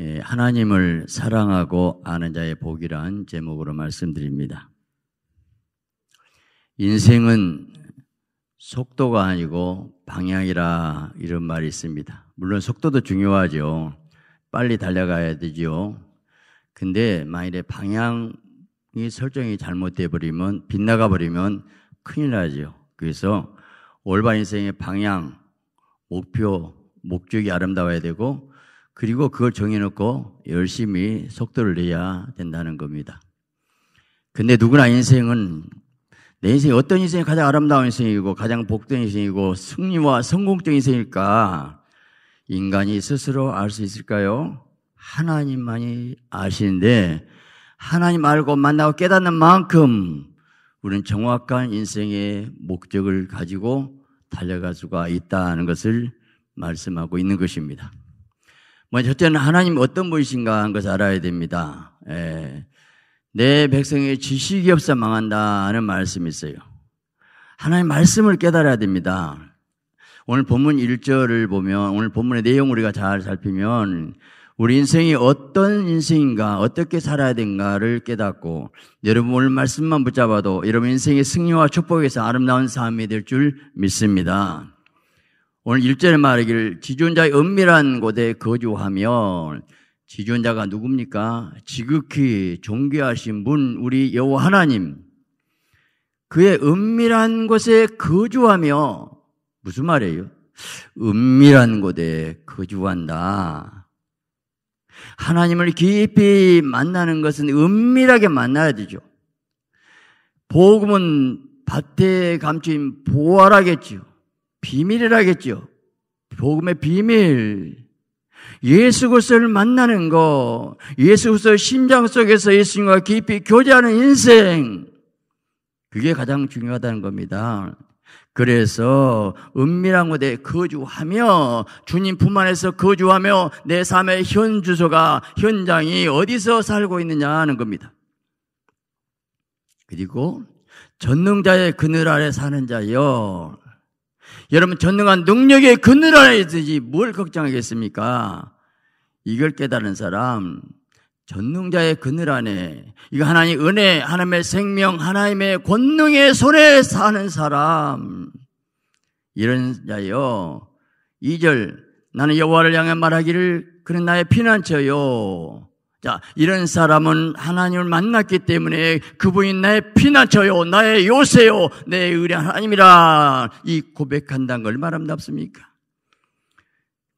예, 하나님을 사랑하고 아는 자의 복이란 제목으로 말씀드립니다. 인생은 속도가 아니고 방향이라 이런 말이 있습니다. 물론 속도도 중요하죠. 빨리 달려가야 되지 근데 만일에 방향이 설정이 잘못돼 버리면 빗나가 버리면 큰일 나죠. 그래서 올바른 인생의 방향, 목표, 목적이 아름다워야 되고 그리고 그걸 정해놓고 열심히 속도를 내야 된다는 겁니다. 근데 누구나 인생은 내 인생이 어떤 인생이 가장 아름다운 인생이고 가장 복된 인생이고 승리와 성공적 인생일까? 인간이 스스로 알 수 있을까요? 하나님만이 아시는데 하나님 알고 만나고 깨닫는 만큼 우리는 정확한 인생의 목적을 가지고 달려갈 수가 있다는 것을 말씀하고 있는 것입니다. 먼저 첫째는 하나님 어떤 분이신가 하는 것을 알아야 됩니다. 예. 내 백성의 지식이 없어 망한다는 말씀이 있어요. 하나님 말씀을 깨달아야 됩니다. 오늘 본문 1절을 보면 오늘 본문의 내용 우리가 잘 살피면 우리 인생이 어떤 인생인가, 어떻게 살아야 되는가를 깨닫고, 여러분 오늘 말씀만 붙잡아도 여러분 인생의 승리와 축복에서 아름다운 삶이 될 줄 믿습니다. 오늘 1절에 말하기를 지존자의 은밀한 곳에 거주하며 지존자가 누굽니까? 지극히 존귀하신 분 우리 여호와 하나님 그의 은밀한 곳에 거주하며 무슨 말이에요? 은밀한 곳에 거주한다. 하나님을 깊이 만나는 것은 은밀하게 만나야 되죠. 복음은 밭에 감춘 보화라겠지요. 비밀이라겠죠. 복음의 비밀. 예수 그리스도를 만나는 것, 예수 그리스도의 심장 속에서 예수님과 깊이 교제하는 인생. 그게 가장 중요하다는 겁니다. 그래서 은밀한 곳에 거주하며 주님품 안에서 거주하며 내 삶의 현 주소가 현장이 어디서 살고 있느냐 하는 겁니다. 그리고 전능자의 그늘 아래 사는 자여 여러분 전능한 능력의 그늘 안에 있으지 뭘 걱정하겠습니까? 이걸 깨달은 사람 전능자의 그늘 안에 이거 하나님 은혜, 하나님의 생명, 하나님의 권능의 손에 사는 사람 이런 자요. 2절 나는 여호와를 향해 말하기를 그는 나의 피난처요 자, 이런 사람은 하나님을 만났기 때문에 그분이 나의 피난처요, 나의 요새요, 내 의뢰한 하나님이라 이 고백한다는 걸 말합답습니까?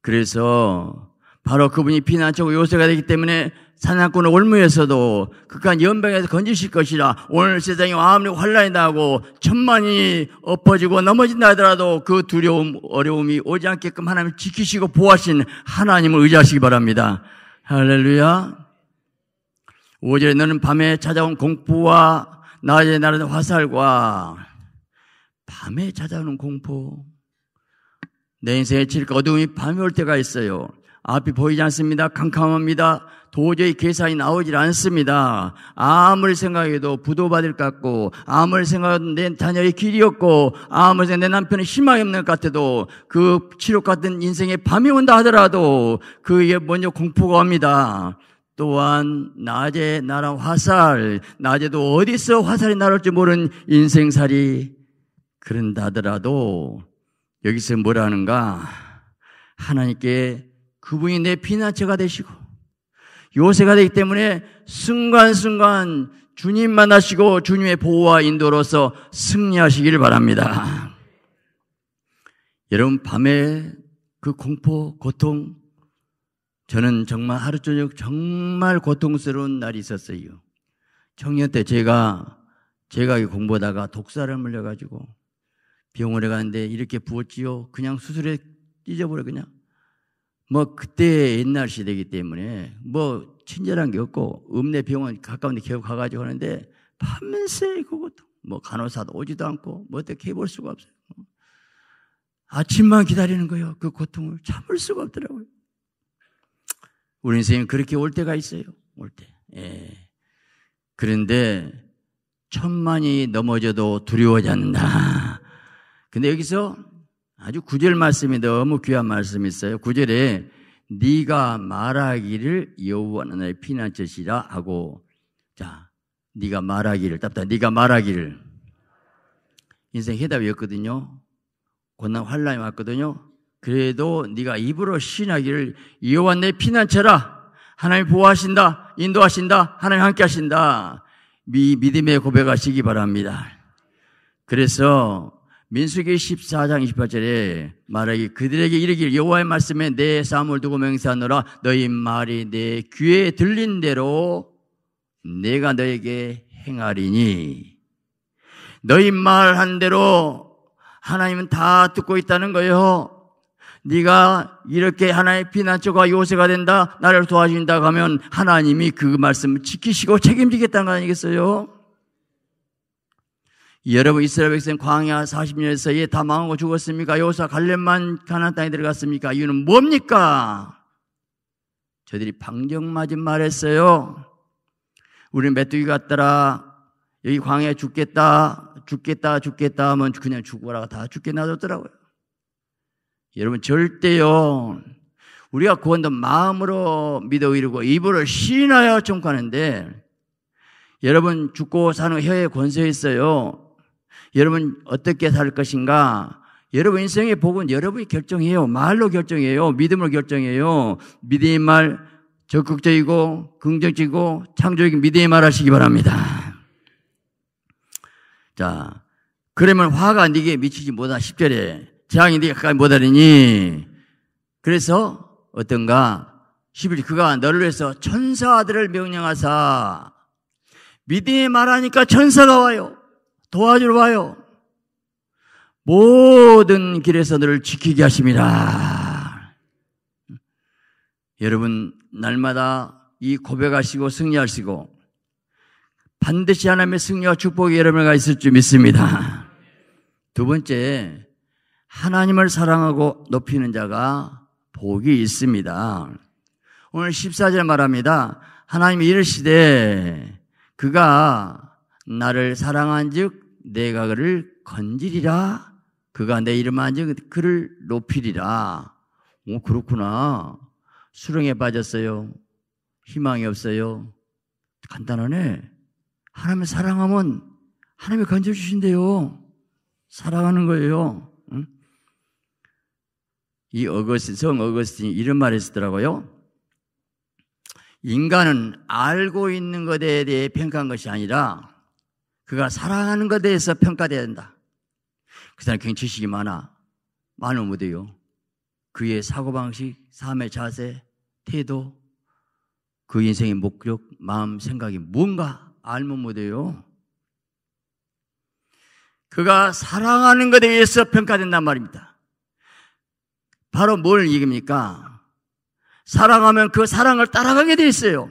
그래서 바로 그분이 피난처고 요새가 되기 때문에 사냥꾼을 올무에서도 극한 연방에서 건지실 것이라 오늘 세상에 아무리 환란이 나고 천만이 엎어지고 넘어진다 하더라도 그 두려움, 어려움이 오지 않게끔 하나님 지키시고 보호하신 하나님을 의지하시기 바랍니다. 할렐루야. 5절에 너는 밤에 찾아온 공포와 낮에 나르는 화살과 밤에 찾아오는 공포. 내인생의칠 어둠이 밤에 올 때가 있어요. 앞이 보이지 않습니다. 캄캄합니다. 도저히 계산이 나오질 않습니다. 암을 생각해도 부도받을 것 같고, 암을 생각해도 내 자녀의 길이 없고, 암을 생각해도 내 남편의 희망이 없는 것 같아도, 그 치료 같은 인생의 밤이 온다 하더라도, 그에 먼저 공포가 옵니다. 또한 낮에 나랑 화살, 낮에도 어디서 화살이 날을지 모르는 인생살이 그런다더라도 여기서 뭐라는가? 하나님께 그분이 내 피난처가 되시고 요새가 되기 때문에 순간순간 주님 만나시고 주님의 보호와 인도로서 승리하시길 바랍니다. 여러분 밤에 그 공포, 고통, 저는 정말 하루 저녁 정말 고통스러운 날이 있었어요. 청년 때 제가 제가 공부하다가 독사를 물려가지고 병원에 가는데 이렇게 부었지요. 그냥 수술에 찢어버려 그냥. 뭐 그때 옛날 시대이기 때문에 뭐 친절한 게 없고 읍내 병원 가까운데 겨우 가가지고 하는데 밤새 그것도 뭐 간호사도 오지도 않고 뭐 어떻게 해볼 수가 없어요. 아침만 기다리는 거예요. 그 고통을 참을 수가 없더라고요. 우리 인생이 그렇게 올 때가 있어요. 올 때. 예. 그런데 천만이 넘어져도 두려워하지 않는다. 근데 여기서 아주 구절 말씀이 너무 귀한 말씀이 있어요. 구절에 네가 말하기를 여호와는 나의 피난처시라 하고 자 네가 말하기를 답다 네가 말하기를 인생 해답이었거든요. 고난 환란이 왔거든요. 그래도 네가 입으로 신하기를 여호와 내 피난처라 하나님 보호하신다 인도하신다 하나님 함께하신다 미 믿음의 고백하시기 바랍니다. 그래서 민수기 14장 28절에 말하기 그들에게 이르길 여호와의 말씀에 내 삶을 두고 맹세하노라 너희 말이 내 귀에 들린 대로 내가 너에게 행하리니 너희 말한 대로 하나님은 다 듣고 있다는 거예요. 네가 이렇게 하나의 피난처가 요새가 된다, 나를 도와준다 하면 하나님이 그 말씀을 지키시고 책임지겠다는 거 아니겠어요? 여러분 이스라엘 백성 광야 40년 사이에 다 망하고 죽었습니까? 요사 갈렙만 가나 땅에 들어갔습니까? 이유는 뭡니까? 저들이 방정맞은 말했어요. 우리 메뚜기 같더라. 여기 광야 죽겠다, 죽겠다, 죽겠다 하면 그냥 죽어라 다 죽게 놔뒀더라고요. 여러분 절대요. 우리가 구원도 마음으로 믿어 이루고 입으로 신하여 청구하는데 여러분 죽고 사는 혀에권세 있어요. 여러분 어떻게 살 것인가? 여러분 인생의 복은 여러분이 결정해요. 말로 결정해요. 믿음으로 결정해요. 믿음의 말 적극적이고 긍정적이고 창조적인 믿음의 말 하시기 바랍니다. 자, 그러면 화가 네게 미치지 못하 10절에 재앙인데 가까이 못 하리니. 그래서 어떤가? 11. 그가 너를 위해서 천사들을 명령하사. 믿음에 말하니까 천사가 와요. 도와주러 와요. 모든 길에서 너를 지키게 하십니다. 여러분, 날마다 이 고백하시고 승리하시고 반드시 하나님의 승리와 축복이 여러분과 있을 줄 믿습니다. 두 번째, 하나님을 사랑하고 높이는 자가 복이 있습니다. 오늘 14절 말합니다. 하나님이 이르시되 그가 나를 사랑한 즉 내가 그를 건지리라 그가 내 이름한 즉 그를 높이리라 오 그렇구나 수렁에 빠졌어요 희망이 없어요 간단하네 하나님을 사랑하면 하나님이 건져주신대요 사랑하는 거예요 이 어거스틴, 성 어거스틴이 이런 말을 쓰더라고요. 인간은 알고 있는 것에 대해 평가한 것이 아니라 그가 사랑하는 것에 대해서 평가돼야 된다. 그 사람 굉장히 지식이 많아. 많으면 못요 뭐 그의 사고방식, 삶의 자세, 태도, 그 인생의 목적, 마음, 생각이 뭔가 알면 못해요. 뭐 그가 사랑하는 것에 대해서 평가된단 말입니다. 바로 뭘이깁니까 사랑하면 그 사랑을 따라가게 돼 있어요.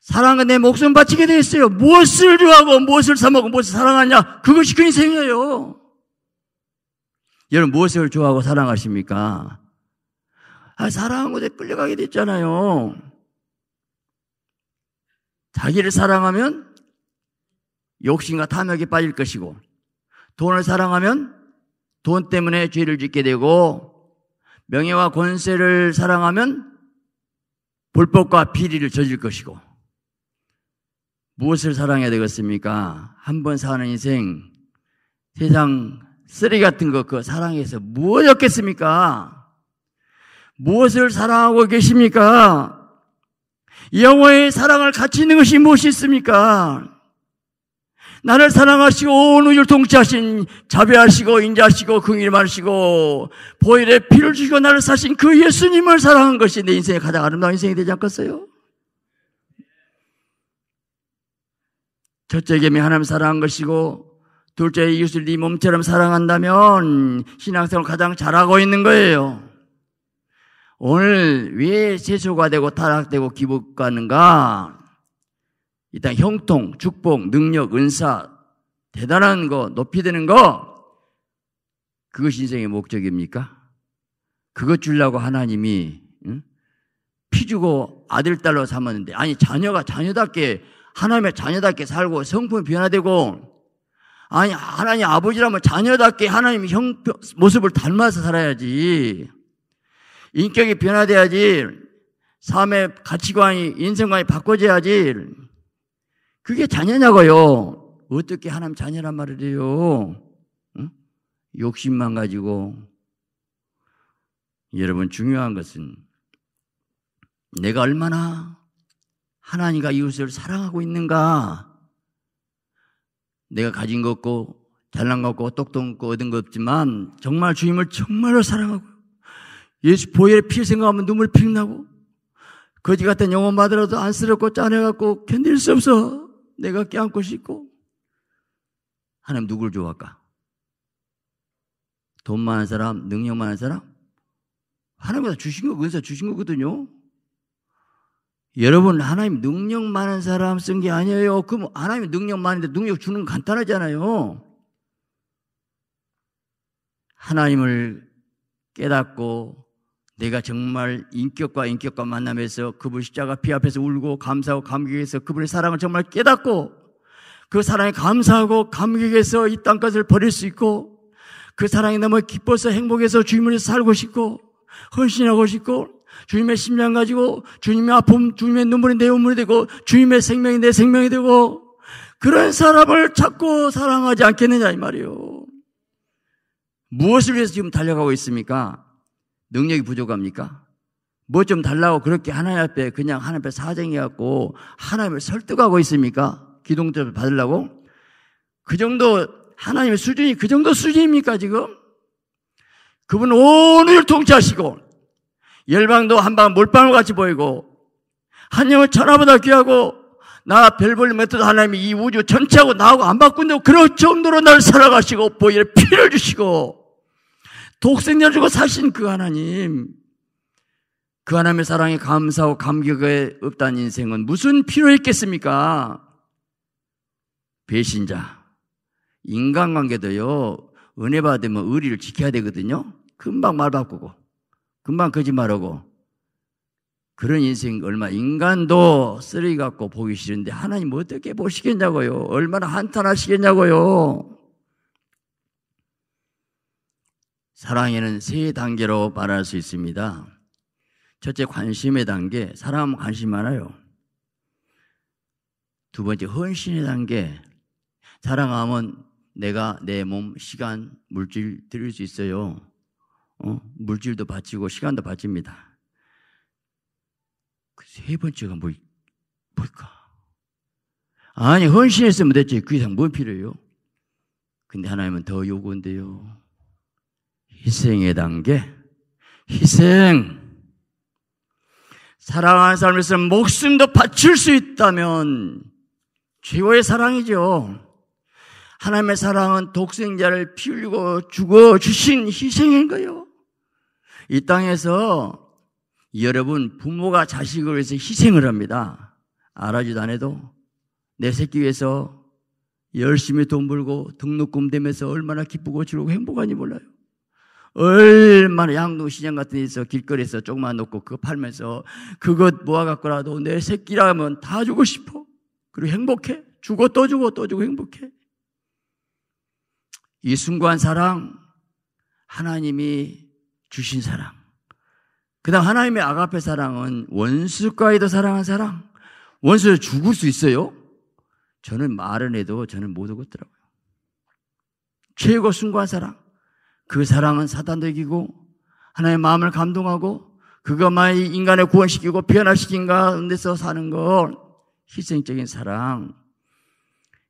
사랑은 내 목숨 바치게 돼 있어요. 무엇을 좋아하고 무엇을 사먹고 무엇을 사랑하냐? 그것이 그 인생이에요. 여러분 무엇을 좋아하고 사랑하십니까? 아, 사랑한 곳에 끌려가게 됐잖아요. 자기를 사랑하면 욕심과 탐욕에 빠질 것이고 돈을 사랑하면 돈 때문에 죄를 짓게 되고 명예와 권세를 사랑하면 불법과 비리를 저질 것이고 무엇을 사랑해야 되겠습니까? 한 번 사는 인생 세상 쓰레기 같은 것그 사랑해서 무엇이었겠습니까? 무엇을 사랑하고 계십니까? 영어의 사랑을 같이 있는 것이 무엇이 있습니까? 나를 사랑하시고 온 우주를 통치하신 자비하시고 인자하시고 긍휼 많으시고 보일의 피를 주시고 나를 사신 그 예수님을 사랑한 것이 내 인생의 가장 아름다운 인생이 되지 않겠어요? 첫째 계미 하나님 사랑한 것이고 둘째 이웃을 네 몸처럼 사랑한다면 신앙생활 가장 잘하고 있는 거예요. 오늘 왜 세소가 되고 타락되고 기복하는가? 이땅 형통, 축복, 능력, 은사, 대단한 거, 높이 되는 거, 그것이 인생의 목적입니까? 그것 주려고 하나님이 응? 피 주고 아들 딸로 삼았는데 아니 자녀가 자녀답게 하나님의 자녀답게 살고 성품이 변화되고 아니 하나님 아버지라면 자녀답게 하나님 형 모습을 닮아서 살아야지 인격이 변화돼야지 삶의 가치관이 인생관이 바꿔져야지 그게 자녀냐고요. 어떻게 하나님 자녀란 말을 해요? 응? 욕심만 가지고. 여러분, 중요한 것은 내가 얼마나 하나님과 이웃을 사랑하고 있는가. 내가 가진 것 없고, 잘난 것 없고, 똑똑 없고, 얻은 것 없지만, 정말 주님을 정말로 사랑하고, 예수 보혈의 피 생각하면 눈물 픽 나고, 거지 같은 영혼 받으라도 안쓰럽고 짠해갖고 견딜 수 없어. 내가 껴안고 싶고 하나님 누굴 좋아할까? 돈 많은 사람, 능력 많은 사람? 하나님께서 주신 거, 은사 주신 거거든요. 여러분, 하나님 능력 많은 사람 쓴 게 아니에요. 그럼 하나님 능력 많은데 능력 주는 건 간단하잖아요. 하나님을 깨닫고 내가 정말 인격과 인격과 만남에서 그분 십자가 피 앞에서 울고 감사하고 감격해서 그분의 사랑을 정말 깨닫고 그 사랑에 감사하고 감격해서 이땅까지 버릴 수 있고 그 사랑이 너무 기뻐서 행복해서 주님을 살고 싶고 헌신하고 싶고 주님의 심장 가지고 주님의 아픔, 주님의 눈물이 내 눈물이 되고 주님의 생명이 내 생명이 되고 그런 사람을 찾고 사랑하지 않겠느냐 이 말이요. 무엇을 위해서 지금 달려가고 있습니까? 능력이 부족합니까? 뭐 좀 달라고 그렇게 하나님 앞에 그냥 하나님 앞에 사정해갖고 하나님을 설득하고 있습니까? 기동대를 받으려고? 그 정도 하나님의 수준이 그 정도 수준입니까 지금? 그분 오늘 통치하시고 열방도 한방 몰빵을 같이 보이고 하나님을 천하보다 귀하고 나 별볼일 못도 하나님이 이 우주 전체하고 나하고 안 바꾼다고 그럴 정도로 나를 사랑시고 보일 피를 주시고 독생자를 주고 사신 그 하나님, 그 하나님의 사랑에 감사하고 감격에 없다는 인생은 무슨 필요 있겠습니까? 배신자. 인간관계도요, 은혜 받으면 의리를 지켜야 되거든요? 금방 말 바꾸고, 금방 거짓말하고. 그런 인생 얼마, 인간도 쓰레기 갖고 보기 싫은데 하나님 어떻게 보시겠냐고요? 얼마나 한탄하시겠냐고요? 사랑에는 세 단계로 말할 수 있습니다. 첫째 관심의 단계, 사람 관심 많아요. 두 번째 헌신의 단계, 사랑하면 내가 내 몸, 시간, 물질 드릴 수 있어요. 어? 물질도 바치고 시간도 바칩니다. 그 세 번째가 뭐, 뭘까? 아니, 헌신했으면 됐지. 그 이상 뭘 필요해요? 근데 하나님은 더 요구한대요. 희생의 단계. 희생. 사랑하는 사람에서 목숨도 바칠 수 있다면 최고의 사랑이죠. 하나님의 사랑은 독생자를 피 흘리고 죽어 주신 희생인 거예요. 이 땅에서 여러분 부모가 자식을 위해서 희생을 합니다. 알아지도 안 해도 내 새끼 위해서 열심히 돈 벌고 등록금 되면서 얼마나 기쁘고 즐겁고 행복한지 몰라요. 얼마나 양동시장 같은 데서 길거리에서 조금만 놓고 그거 팔면서 그것 모아갖고라도 내 새끼라면 다 주고 싶어. 그리고 행복해. 주고 또 주고 또 주고 행복해. 이 순고한 사랑, 하나님이 주신 사랑. 그 다음 하나님의 아가페 사랑은 원수과에도 사랑한 사랑. 원수를 죽을 수 있어요? 저는 말은 해도 저는 못 오겠더라고요. 최고 순고한 사랑. 그 사랑은 사단도 이기고 하나님의 마음을 감동하고 그것만 인간을 구원시키고 변화시킨 가운데서 사는 것 희생적인 사랑.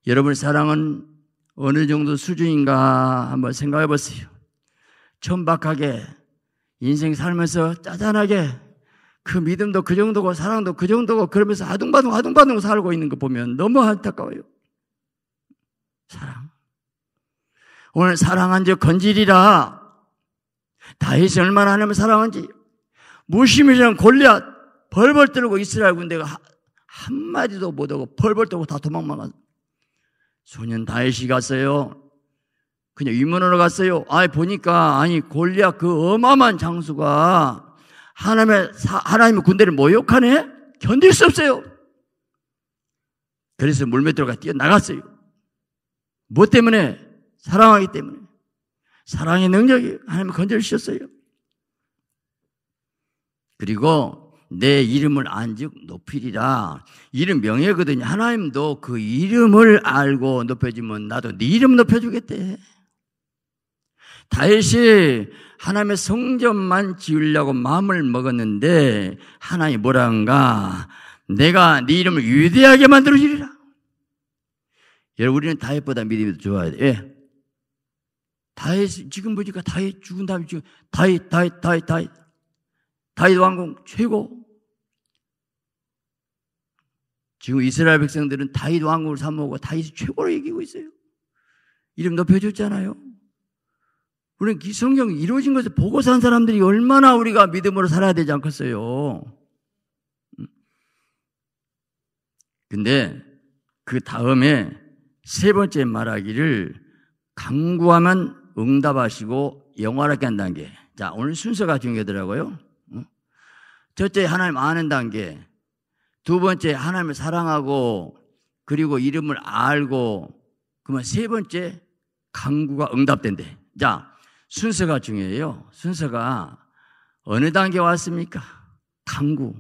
여러분 사랑은 어느 정도 수준인가 한번 생각해 보세요. 천박하게 인생 살면서 짜잔하게 그 믿음도 그 정도고 사랑도 그 정도고 그러면서 아둥바둥 아둥바둥 살고 있는 거 보면 너무 안타까워요. 사랑. 오늘 사랑한 적 건지리라. 다윗이 얼마나 하나님을 사랑한지 무심히전 골리앗 벌벌 떨고 이스라엘 군대가 한마디도 못하고 벌벌 떨고 다 도망만 소년 다윗이 갔어요. 그냥 위문으로 갔어요. 아이 보니까 아니 골리앗 그 어마어마한 장수가 하나님의 사, 하나님의 군대를 모욕하네. 견딜 수 없어요. 그래서 물밑으로 가 뛰어 나갔어요. 뭐 때문에 사랑하기 때문에 사랑의 능력이 하나님 건져 주셨어요. 그리고 내 이름을 안즉 높이리라. 이름 명예거든요. 하나님도 그 이름을 알고 높여주면 나도 네 이름 높여주겠대. 다윗 하나님의 성전만 지으려고 마음을 먹었는데 하나님 뭐라는가? 내가 네 이름을 위대하게 만들어 주리라. 여러분 우리는 다윗보다 믿음이 더 좋아야 돼. 왜? 예. 다윗 지금 보니까 다윗 죽은 다음에 지금 다윗 다윗 다윗 다윗 다윗 왕국 최고 지금 이스라엘 백성들은 다윗 왕국을 삼모고 하 다윗이 최고로 이기고 있어요. 이름 높여줬잖아요. 우리는 이 성경이 이루어진 것을 보고 산 사람들이 얼마나 우리가 믿음으로 살아야 되지 않겠어요. 음. 근데 그 다음에 세 번째 말하기를 강구하면 응답하시고 영화롭게 한다는 게. 자, 오늘 순서가 중요하더라고요. 첫째, 하나님 아는 단계. 두 번째, 하나님을 사랑하고 그리고 이름을 알고 그러면 세 번째, 강구가 응답된대. 자, 순서가 중요해요. 순서가 어느 단계 왔습니까? 강구.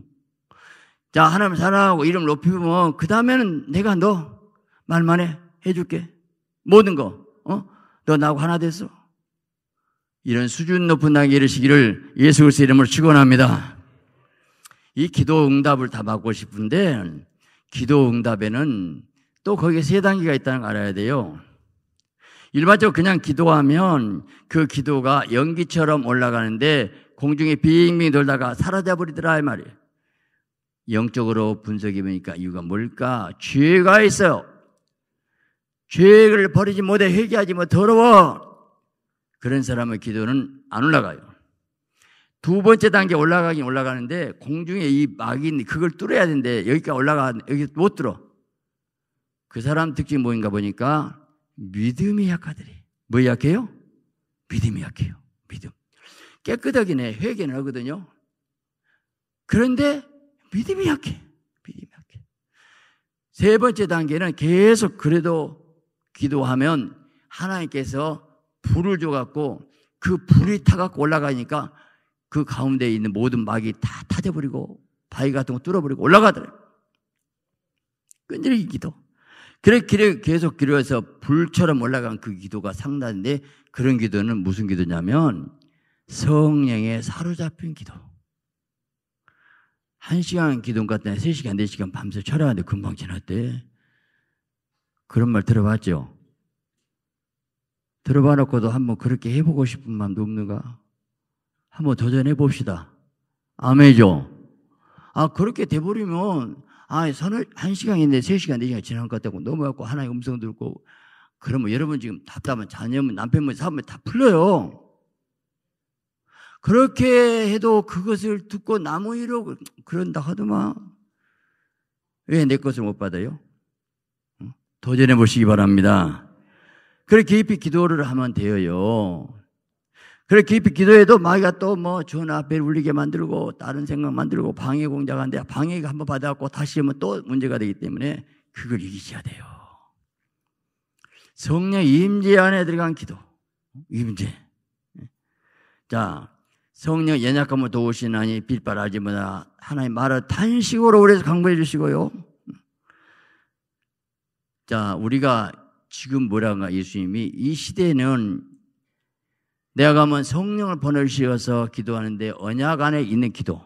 자, 하나님 사랑하고 이름 을 높이면 그 다음에는 내가 너 말만 해. 해줄게. 모든 거. 어? 너 나하고 하나 됐어. 이런 수준 높은 땅에 이르시기를 예수 그리스도 이름으로 축원합니다. 이 기도 응답을 다 받고 싶은데 기도 응답에는 또 거기에 세 단계가 있다는 걸 알아야 돼요. 일반적으로 그냥 기도하면 그 기도가 연기처럼 올라가는데 공중에 빙빙 돌다가 사라져 버리더라 이 말이에요. 영적으로 분석해 보니까 이유가 뭘까? 죄가 있어요. 죄를 버리지 못해 회개하지 못 더러워. 그런 사람의 기도는 안 올라가요. 두 번째 단계 올라가긴 올라가는데 공중에 이 막인 그걸 뚫어야 되는데 여기까지 올라가 여기 못 들어. 그 사람 특징 뭐인가 보니까 믿음이 약하더래. 뭐 약해요? 믿음이 약해요. 믿음. 깨끗하긴 해. 회개는 하거든요. 그런데 믿음이 약해. 믿음이 약해. 세 번째 단계는 계속 그래도 기도하면 하나님께서 불을 줘갖고 그 불이 타갖고 올라가니까 그 가운데 있는 모든 막이 다 타져버리고 바위 같은 거 뚫어버리고 올라가더래 끈질기 기도. 그래, 길에 계속 길에서 불처럼 올라간 그 기도가 상단인데 그런 기도는 무슨 기도냐면 성령에 사로잡힌 기도. 한 시간 기도 같은 세 시간, 네 시간 밤새 철야하는데 금방 지났대. 그런 말 들어봤죠? 들어봐 놓고도 한번 그렇게 해보고 싶은 마음도 없는가? 한번 도전해 봅시다. 아멘이죠? 아, 그렇게 돼버리면, 아, 선을, 한 시간인데 세 시간, 네 시간 지난 것 같다고 넘어갖고 하나의 음성 듣고, 그러면 여러분 지금 답답한 자녀면 남편면 사업면 다 풀려요. 그렇게 해도 그것을 듣고 나무 위로 그런다 하더만, 왜 내 것을 못 받아요? 도전해 보시기 바랍니다. 그래 깊이 기도를 하면 돼요. 그래 깊이 기도해도 마귀가 또뭐 주원 앞 울리게 만들고 다른 생각 만들고 방해 공작한데 방해가 한번 받아갖고 다시 하면 또 문제가 되기 때문에 그걸 이기셔야 돼요. 성령 임재 안에 들어간 기도. 임재. 자, 성령 연약함을 도우시나니 빌바라지 뭐나 하나님 말을 탄식으로 그래서 강구해 주시고요. 자, 우리가 지금 뭐라가 예수님이 이 시대는 내가 가면 성령을 보내주셔서 기도하는데 언약 안에 있는 기도.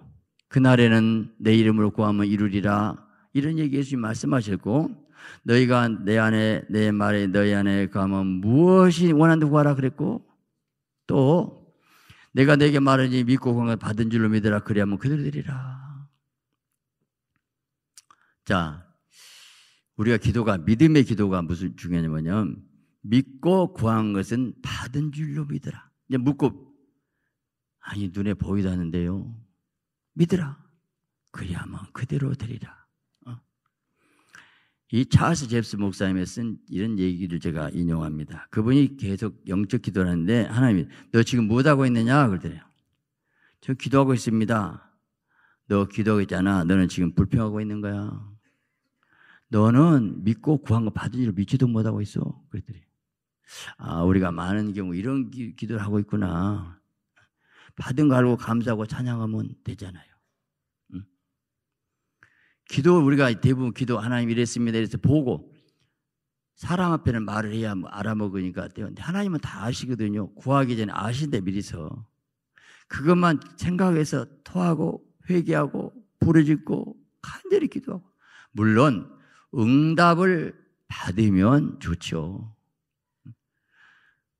그날에는 내 이름으로 구하면 이루리라. 이런 얘기 예수님 말씀하셨고, 너희가 내 안에, 내 말에, 너희 안에 가면 무엇이 원한다고 구하라 그랬고, 또, 내가 내게 말하니 믿고 구한 받은 줄로 믿으라. 그래야면 그들 되리라. 자, 우리가 기도가 믿음의 기도가 무슨 중요하냐면 요 믿고 구한 것은 받은 줄로 믿으라. 이제 묻고 아니 눈에 보이다는데요. 믿으라. 그리하면 그대로 되리라. 어? 이 차스 잽스 목사님의 쓴 이런 얘기를 제가 인용합니다. 그분이 계속 영적 기도를 하는데 하나님이 너 지금 뭐하고 있느냐 그러더래요. 저 기도하고 있습니다. 너 기도하고 있잖아. 너는 지금 불평하고 있는 거야. 너는 믿고 구한 거 받은 일을 믿지도 못하고 있어. 그랬더니, 아, 우리가 많은 경우 이런 기, 기도를 하고 있구나. 받은 거 알고 감사하고 찬양하면 되잖아요. 응? 기도, 우리가 대부분 기도, 하나님 이랬습니다. 이래서 보고, 사람 앞에는 말을 해야 뭐 알아먹으니까 되는데 하나님은 다 아시거든요. 구하기 전에 아신데 미리서. 그것만 생각해서 토하고 회개하고 부르짖고 간절히 기도하고 물론 응답을 받으면 좋죠.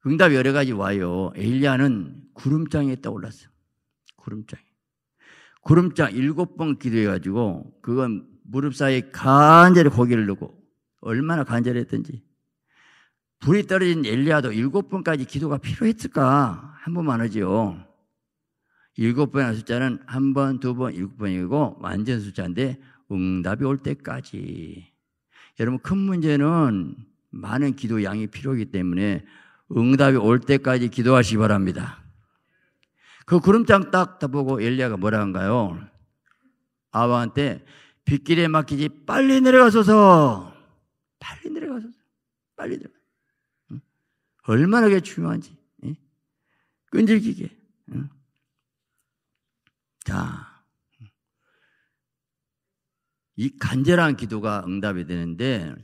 응답 여러 가지 와요. 엘리야는 구름장에 떠올랐어. 구름장에. 구름장 일곱 번 기도해가지고 그건 무릎 사이에 간절히 고개를 넣고 얼마나 간절했던지. 불이 떨어진 엘리야도 일곱 번까지 기도가 필요했을까? 한 번만 하지요. 일곱 번의 숫자는 한 번, 두 번, 일곱 번이고 완전 숫자인데 응답이 올 때까지 여러분 큰 문제는 많은 기도 양이 필요하기 때문에 응답이 올 때까지 기도하시기 바랍니다. 그 구름장 딱 보고 엘리야가 뭐라 한가요? 아우한테 빗길에 막히지 빨리 내려가소서. 빨리 내려가소서. 빨리 내려 얼마나 중요한지. 끈질기게. 자, 이 간절한 기도가 응답이 되는데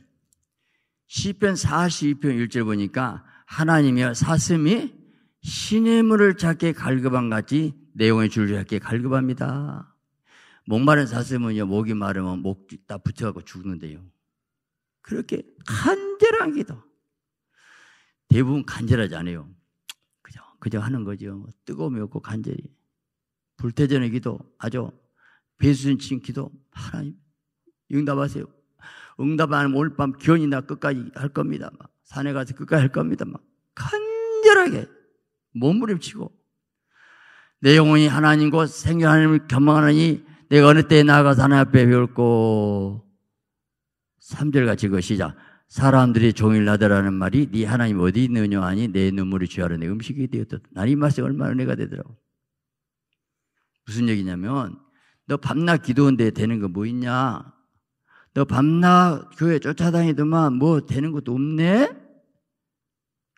시편 42편 1절 보니까 하나님이 사슴이 신의 물을 찾게 갈급한 같이 내용의 줄을 찾게 갈급합니다. 목마른 사슴은요 목이 마르면 목딱 붙여갖고 죽는데요. 그렇게 간절한 기도. 대부분 간절하지 않아요. 그죠 그저 하는 거죠. 뭐 뜨거움이 없고 간절히 불태전의 기도 아주 배수진 기도 하나님 응답하세요. 응답 안 하면 오늘 밤 기원이 나 끝까지 할 겁니다. 막. 산에 가서 끝까지 할 겁니다. 막. 간절하게 몸부림치고 내 영혼이 하나님과 생겨 하나님을 겸망하니 내가 어느 때에 나가서 하나님 앞에 배울고 3절같이 그 시작 사람들이 종일 나더라는 말이 네 하나님 어디 있느냐 하니 내 눈물이 주하로 내 음식이 되었다. 난이 말씀 얼마나 은가 되더라고. 무슨 얘기냐면 너 밤낮 기도인데 되는 거 뭐 있냐? 너 밤낮 교회 쫓아다니더만 뭐 되는 것도 없네?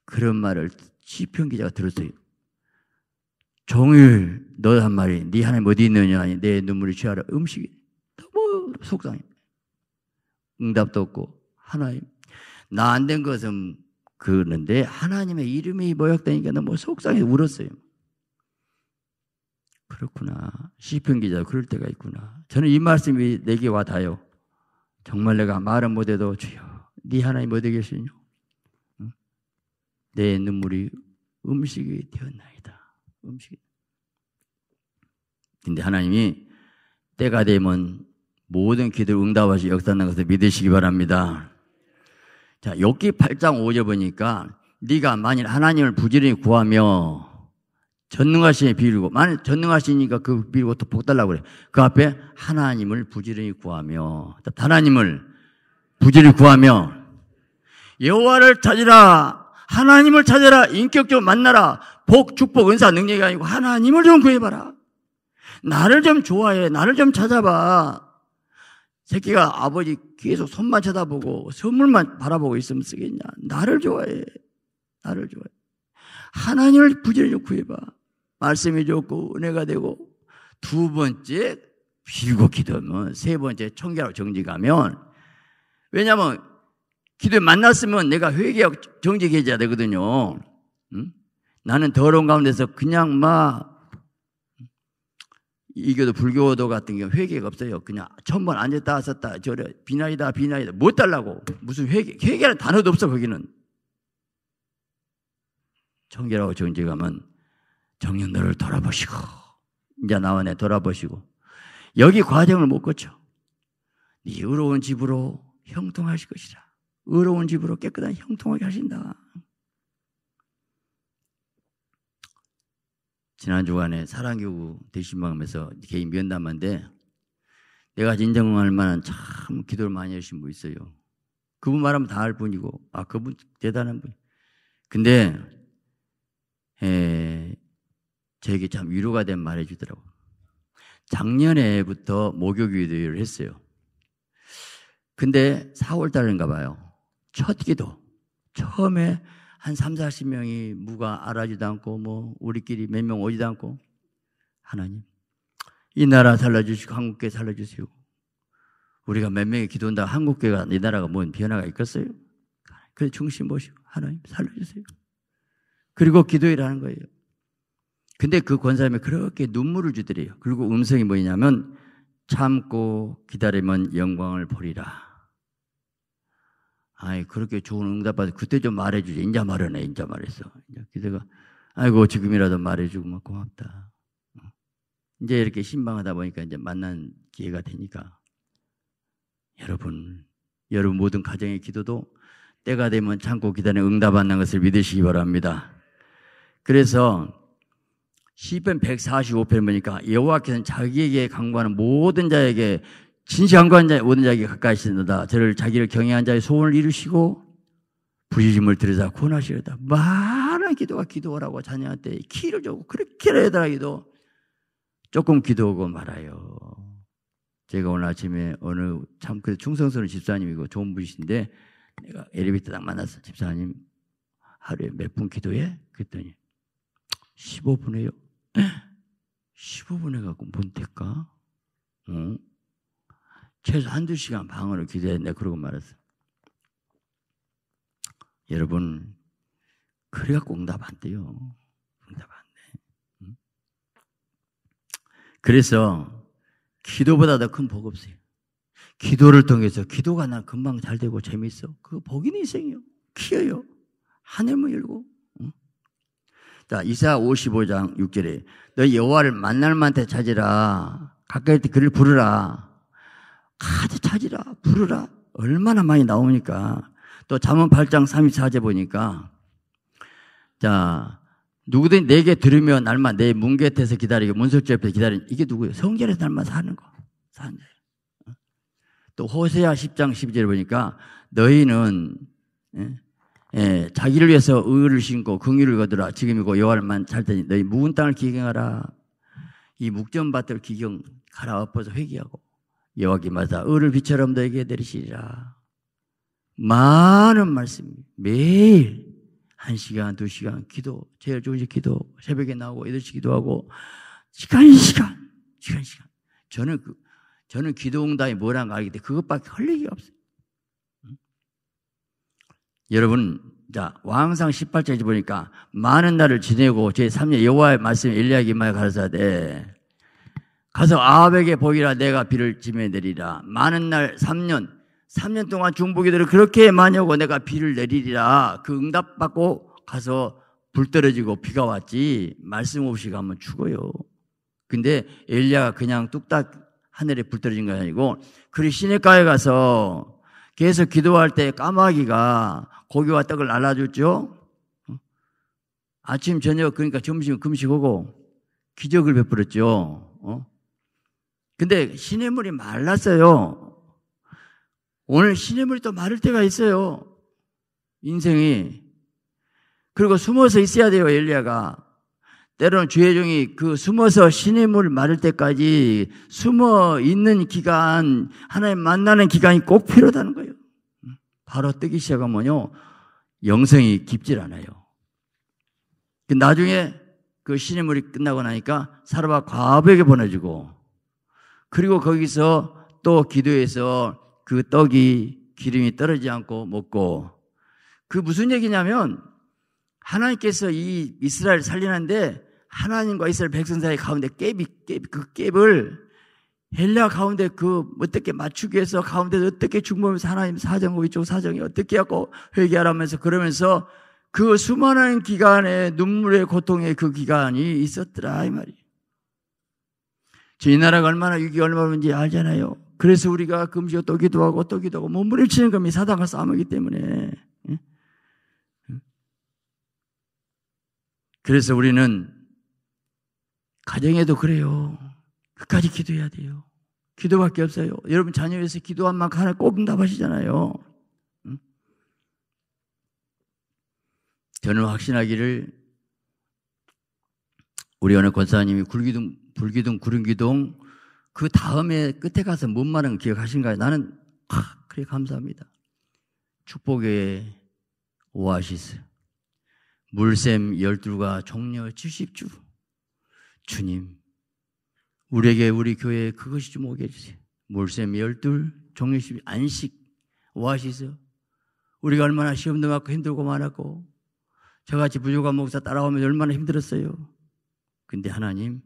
그런 말을 시편 기자가 들었어요. 종일 너 한 말이 네 하나님 어디 있느냐 하니 내 눈물을 취하라 음식이 너무 속상해. 응답도 없고 하나님 나 안 된 것은 그러는데 하나님의 이름이 모욕되니까 너무 속상해 울었어요. 그렇구나. 시편 기자 그럴 때가 있구나. 저는 이 말씀이 내게 와닿아요. 정말 내가 말은 못해도 주여 네 하나님 어디 계시뇨? 내 눈물이 음식이 되었나이다. 음식. 근데 하나님이 때가 되면 모든 기도를 응답하시 역사하는 것을 믿으시기 바랍니다. 자, 욕기 8장 5절 보니까 네가 만일 하나님을 부지런히 구하며 전능하신의 비밀이고 만약 전능하시니까 그 비밀고 또 복 달라고 그래. 그 앞에 하나님을 부지런히 구하며 하나님을 부지런히 구하며 여호와를 찾으라 하나님을 찾으라 인격적으로 만나라 복 축복 은사 능력이 아니고 하나님을 좀 구해봐라 나를 좀 좋아해 나를 좀 찾아봐 새끼가 아버지 계속 손만 쳐다보고 선물만 바라보고 있으면 쓰겠냐 나를 좋아해 나를 좋아해 하나님을 부지런히 구해봐 말씀이 좋고 은혜가 되고 두 번째 빌고 기도하면 세 번째 청결하고 정직하면 왜냐하면 기도에 만났으면 내가 회개하고 정직해져야 되거든요. 응? 나는 더러운 가운데서 그냥 막 이교도 불교도 같은 경우 회개가 없어요. 그냥 천번 앉았다 섰다 저래 비나이다 비나이다 못 달라고 무슨 회개 회개는 단어도 없어 거기는 청결하고 정직하면 정년들을 돌아보시고 이제 나원에 돌아보시고 여기 과정을 못 거쳐 네 의로운 집으로 형통하실 것이다 의로운 집으로 깨끗한 형통하게 하신다. 지난 주간에 사랑교구 대신방에서 개인 면담한데 내가 진정할 만한 참 기도를 많이 하신 분 있어요. 그분 말하면 다알 분이고 아 그분 대단한 분. 근데 에, 저에게 참 위로가 된 말해 주더라고. 작년에부터 목욕 기도를 했어요. 근데 4월 달인가 봐요. 첫 기도. 처음에 한 3, 40명이 무가 알아지도 않고 뭐 우리끼리 몇 명 오지도 않고 하나님 이 나라 살려주시고 한국교회 살려주세요. 우리가 몇 명이 기도한다 한국교회가 이 나라가 뭔 변화가 있겠어요? 그래 중심 보시고 하나님 살려주세요. 그리고 기도일하는 거예요. 근데 그 권사님이 그렇게 눈물을 주더래요. 그리고 음성이 뭐냐면 참고 기다리면 영광을 보리라. 아이 그렇게 좋은 응답 받아 그때 좀 말해주지. 인자 말하네. 인자 말했어. 기대가 아이고 지금이라도 말해주고 막 고맙다. 이제 이렇게 신방하다 보니까 이제 만난 기회가 되니까 여러분 여러분 모든 가정의 기도도 때가 되면 참고 기다리는 응답받는 것을 믿으시기 바랍니다. 그래서 시편 145편 보니까 여호와께서는 자기에게 강구하는 모든 자에게 진실 강구한 자 모든 자에게 가까이 있다 저를 자기를 경외한 자의 소원을 이루시고 부르심을 들으사 구원하시려다. 많은 기도가 기도하라고 자녀한테 키를 주고 그렇게 해달라기도 조금 기도하고 말아요. 제가 오늘 아침에 어느 참그 충성스러운 집사님이고 좋은 분이신데 내가 엘리베이터 딱 만났어. 집사님 하루에 몇 분 기도해? 그랬더니 15분에요. 15분 해갖고 뭔 택까? 응? 최소 한두 시간 방으로 기대했네. 그러고 말았어 여러분, 그래갖고 응답 안 돼요. 응답 안 돼. 응? 그래서, 기도보다 더 큰 복 없어요. 기도를 통해서, 기도가 난 금방 잘 되고 재밌어. 그거 복인 인생이요. 키워요. 하늘문 열고, 자, 이사 55장 6절에 너 여호와를 만날 만때 찾으라. 가까이 때 그를 부르라. 가서 찾으라. 부르라. 얼마나 많이 나오니까. 또 잠언 8장 34제 보니까 자, 누구든 내게 들으며 날만 내 문곁에서 기다리고 문설주 옆에서 기다리는 이게 누구예요? 성전에서 날만 사는 거. 사는 자또 어? 호세아 10장 12절 보니까 너희는 예? 예, 자기를 위해서 의를 신고 긍휼을 거두라. 지금이고 여호와만 잘되니 너희 묵은 땅을 기경하라. 이 묵전 밭을 기경 갈아엎어서 회개하고 여호와께마다 의를 비처럼 너에게 내리시리라. 많은 말씀 매일 한 시간 두 시간 기도 제일 좋은 시 기도 새벽에 나오고 8시 기도하고 시간 시간 시간 시간 저는 그 저는 기도응답이 뭐라는 거 알겠는데 그것밖에 할리기가 없어요. 여러분, 자, 왕상 1 8절에 보니까 많은 날을 지내고 제3년 여호와의 말씀 일리야기 마하 가르사대 가서 아합에게 보기라 내가 비를 짐에 내리라 많은 날 3년 3년 동안 중보기들을 그렇게 많이 고 내가 비를 내리리라 그 응답받고 가서 불 떨어지고 비가 왔지 말씀 없이 가면 죽어요 근데 엘리야가 그냥 뚝딱 하늘에 불 떨어진 거 아니고 그리 시내가에 가서 계속 기도할 때 까마귀가 고기와 떡을 날라줬죠. 아침 저녁 그러니까 점심 금식하고 기적을 베풀었죠. 어? 근데 신의 물이 말랐어요. 오늘 신의 물이 또 마를 때가 있어요. 인생이 그리고 숨어서 있어야 돼요 엘리야가 때로는 주의 종이 그 숨어서 신임을 마를 때까지 숨어 있는 기간, 하나님 만나는 기간이 꼭 필요하다는 거예요. 바로 뜨기 시작하면요, 영성이 깊질 않아요. 그 나중에 그 신임물이 끝나고 나니까 사르바 과부에게 보내주고, 그리고 거기서 또 기도해서 그 떡이 기름이 떨어지지 않고 먹고, 그 무슨 얘기냐면, 하나님께서 이 이스라엘 살리는데 하나님과 이스라엘 백성 사이 가운데 깨비 이비그 갭을 헬라 가운데 그 어떻게 맞추기 위해서 가운데 어떻게 죽으면서 하나님 사정고 이쪽 사정이 어떻게 하고 회개하라면서 그러면서 그 수많은 기간에 눈물의 고통의 그 기간이 있었더라 이 말이에요. 저희 나라가 얼마나 위기 얼마인지 알잖아요. 그래서 우리가 금시고 또 기도하고 또 기도하고 몸부림치는 겁니다. 사단과 싸우기 때문에. 그래서 우리는 가정에도 그래요. 끝까지 기도해야 돼요. 기도밖에 없어요. 여러분 자녀 에서 기도한 만큼 하나 꼭응답 하시잖아요. 저는 확신하기를 우리 어느 권사님이 굴기둥, 불기둥, 구름기둥 그 다음에 끝에 가서 뭔 말은 기억하신가요? 나는 아, 그래 감사합니다. 축복의 오아시스. 물샘 열둘과 종려 70주. 주님, 우리에게 우리 교회에 그것이 좀 오게 해주세요. 물샘 열둘, 종려 10, 안식, 오아시스. 우리가 얼마나 시험도 많고 힘들고 많았고, 저같이 부족한 목사 따라오면 얼마나 힘들었어요. 근데 하나님,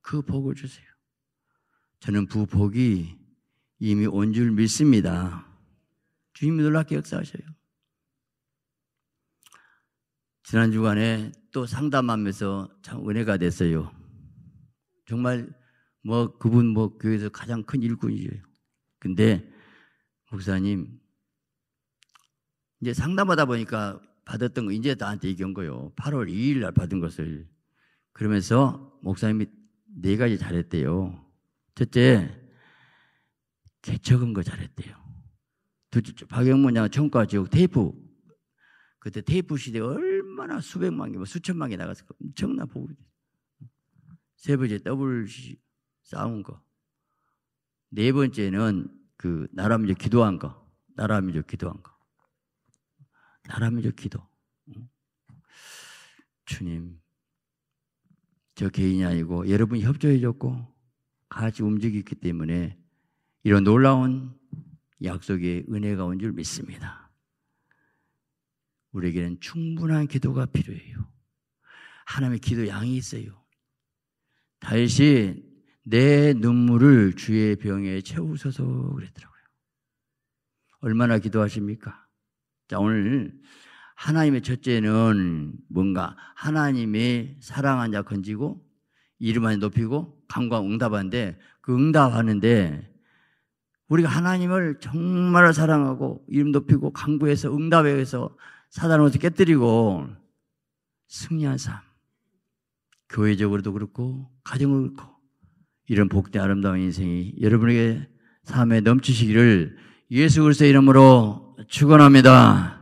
그 복을 주세요. 저는 부복이 이미 온 줄 믿습니다. 주님이 놀랍게 역사하셔요. 지난 주간에 또 상담하면서 참 은혜가 됐어요. 정말 뭐 그분 뭐 교회에서 가장 큰 일꾼이에요. 근데 목사님 이제 상담하다 보니까 받았던 거 이제 나한테 얘기한 거예요. 8월 2일 날 받은 것을 그러면서 목사님이 네 가지 잘했대요. 첫째 개척은 거 잘했대요. 둘째 박영문 양 청과 지역 테이프 그때 테이프 시대 얼 얼마나 수백만 개, 뭐 수천만 개 나가서 엄청나 보고 세 번째 더블 싸운 거. 네 번째는 그 나라 민족 기도한 거. 나라 민족 기도한 거. 나라 민족 기도. 주님, 저 개인이 아니고 여러분이 협조해줬고 같이 움직였기 때문에 이런 놀라운 약속의 은혜가 온 줄 믿습니다. 우리에게는 충분한 기도가 필요해요. 하나님의 기도 양이 있어요. 다윗내 눈물을 주의 병에 채우셔서 그랬더라고요. 얼마나 기도하십니까? 자, 오늘 하나님의 첫째는 뭔가 하나님의 사랑한 자 건지고 이름 안 높이고 강과 응답하는데 그 응답하는데 우리가 하나님을 정말 사랑하고 이름 높이고 강구해서 응답해서 사단으로부터 깨뜨리고 승리한 삶. 교회적으로도 그렇고 가정을로 그렇고 이런 복된 아름다운 인생이 여러분에게 삶에 넘치시기를 예수 그리스의 이름으로 축원합니다.